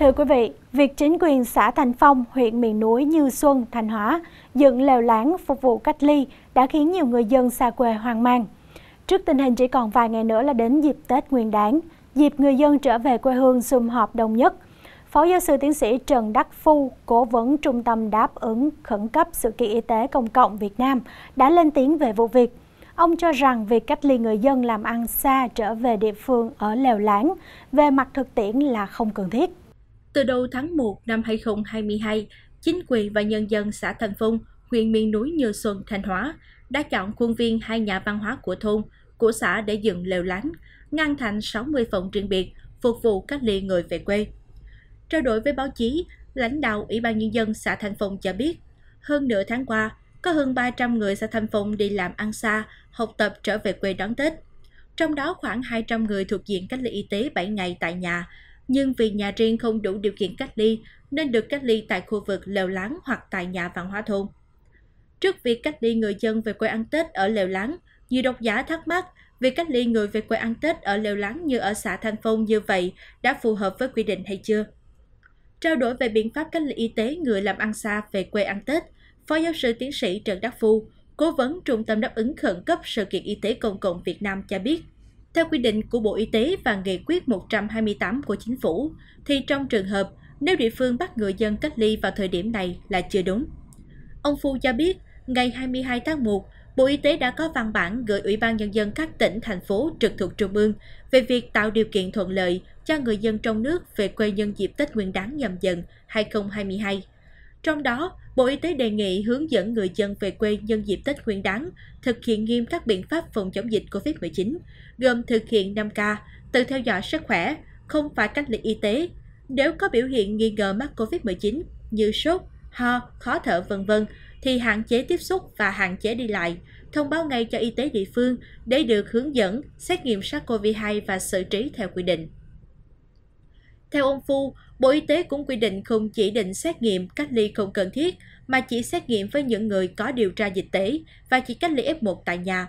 Thưa quý vị, việc chính quyền xã Thành Phong, huyện miền núi Như Xuân, Thành Hóa dựng lều láng phục vụ cách ly đã khiến nhiều người dân xa quê hoang mang. Trước tình hình chỉ còn vài ngày nữa là đến dịp Tết Nguyên đán, dịp người dân trở về quê hương sum họp đông nhất. Phó giáo sư tiến sĩ Trần Đắc Phu, cố vấn Trung tâm Đáp ứng Khẩn cấp Sự kiện Y tế Công cộng Việt Nam đã lên tiếng về vụ việc. Ông cho rằng việc cách ly người dân làm ăn xa trở về địa phương ở lều láng về mặt thực tiễn là không cần thiết từ đầu tháng 1 năm 2022, chính quyền và nhân dân xã Thành Phong, huyện miền núi Như Xuân, Thanh Hóa đã chọn khuôn viên hai nhà văn hóa của thôn, của xã để dựng lều lán, ngăn thành 60 phòng riêng biệt, phục vụ cách ly người về quê. Trao đổi với báo chí, lãnh đạo Ủy ban Nhân dân xã Thanh Phong cho biết, hơn nửa tháng qua, có hơn 300 người xã Thanh Phong đi làm ăn xa, học tập trở về quê đón Tết. Trong đó khoảng 200 người thuộc diện cách ly y tế 7 ngày tại nhà, nhưng vì nhà riêng không đủ điều kiện cách ly nên được cách ly tại khu vực lều láng hoặc tại nhà văn hóa thôn. Trước việc cách ly người dân về quê ăn Tết ở lều láng, nhiều độc giả thắc mắc việc cách ly người về quê ăn Tết ở lều láng như ở xã Thanh Phong như vậy đã phù hợp với quy định hay chưa? Trao đổi về biện pháp cách ly y tế người làm ăn xa về quê ăn Tết, Phó giáo sư tiến sĩ Trần Đắc Phu, cố vấn Trung tâm đáp ứng khẩn cấp sự kiện y tế công cộng Việt Nam cho biết, theo quy định của Bộ Y tế và Nghị quyết 128 của Chính phủ, thì trong trường hợp nếu địa phương bắt người dân cách ly vào thời điểm này là chưa đúng. Ông Phu cho biết, ngày 22 tháng 1, Bộ Y tế đã có văn bản gửi Ủy ban Nhân dân các tỉnh, thành phố trực thuộc Trung ương về việc tạo điều kiện thuận lợi cho người dân trong nước về quê nhân dịp Tết Nguyên đáng nhâm dần 2022 trong đó bộ y tế đề nghị hướng dẫn người dân về quê nhân dịp tết nguyên đáng thực hiện nghiêm các biện pháp phòng chống dịch covid 19 gồm thực hiện 5 k tự theo dõi sức khỏe không phải cách ly y tế nếu có biểu hiện nghi ngờ mắc covid 19 như sốt ho khó thở vân vân thì hạn chế tiếp xúc và hạn chế đi lại thông báo ngay cho y tế địa phương để được hướng dẫn xét nghiệm SARS-CoV-2 và xử trí theo quy định theo ông phu bộ y tế cũng quy định không chỉ định xét nghiệm cách ly không cần thiết mà chỉ xét nghiệm với những người có điều tra dịch tễ và chỉ cách ly f 1 tại nhà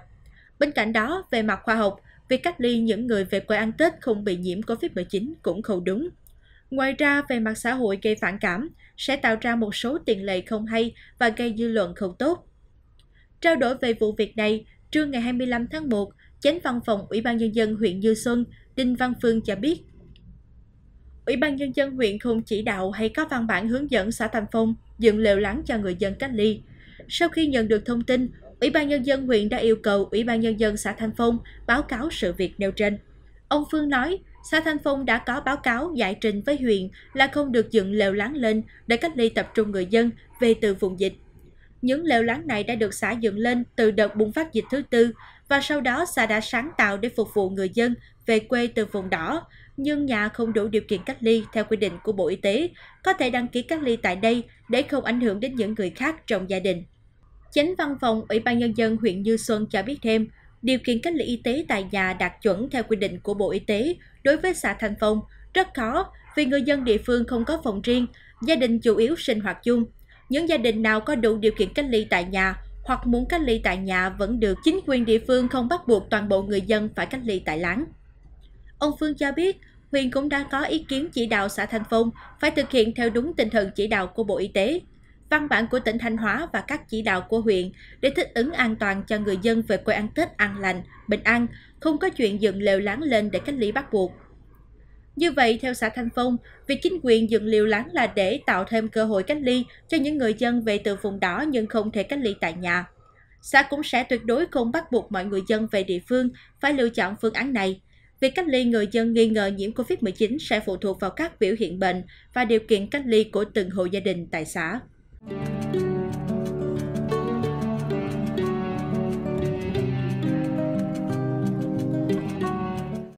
bên cạnh đó về mặt khoa học việc cách ly những người về quê ăn tết không bị nhiễm covid 19 cũng không đúng ngoài ra về mặt xã hội gây phản cảm sẽ tạo ra một số tiền lệ không hay và gây dư luận không tốt trao đổi về vụ việc này trưa ngày 25 tháng 1 chánh văn phòng ủy ban nhân dân huyện như xuân đinh văn phương cho biết Ủy ban Nhân dân huyện không chỉ đạo hay có văn bản hướng dẫn xã Tam Phong dựng lều lắng cho người dân cách ly. Sau khi nhận được thông tin, Ủy ban Nhân dân huyện đã yêu cầu Ủy ban Nhân dân xã Thanh Phong báo cáo sự việc nêu trên. Ông Phương nói, xã Thanh Phong đã có báo cáo giải trình với huyện là không được dựng lều láng lên để cách ly tập trung người dân về từ vùng dịch. Những lều láng này đã được xã dựng lên từ đợt bùng phát dịch thứ tư và sau đó xã đã sáng tạo để phục vụ người dân về quê từ vùng đỏ, nhưng nhà không đủ điều kiện cách ly theo quy định của Bộ Y tế, có thể đăng ký cách ly tại đây để không ảnh hưởng đến những người khác trong gia đình. Chánh văn phòng Ủy ban Nhân dân huyện Như Xuân cho biết thêm, điều kiện cách ly y tế tại nhà đạt chuẩn theo quy định của Bộ Y tế đối với xã Thanh Phong rất khó vì người dân địa phương không có phòng riêng, gia đình chủ yếu sinh hoạt chung. Những gia đình nào có đủ điều kiện cách ly tại nhà hoặc muốn cách ly tại nhà vẫn được chính quyền địa phương không bắt buộc toàn bộ người dân phải cách ly tại láng. Ông Phương cho biết, huyện cũng đã có ý kiến chỉ đạo xã Thanh Phong phải thực hiện theo đúng tinh thần chỉ đạo của Bộ Y tế, văn bản của tỉnh Thanh Hóa và các chỉ đạo của huyện để thích ứng an toàn cho người dân về quê ăn Tết an lành, bình an, không có chuyện dựng lều láng lên để cách ly bắt buộc như vậy theo xã thanh phong việc chính quyền dừng liều lán là để tạo thêm cơ hội cách ly cho những người dân về từ vùng đỏ nhưng không thể cách ly tại nhà xã cũng sẽ tuyệt đối không bắt buộc mọi người dân về địa phương phải lựa chọn phương án này Việc cách ly người dân nghi ngờ nhiễm COVID-19 sẽ phụ thuộc vào các biểu hiện bệnh và điều kiện cách ly của từng hộ gia đình tại xã.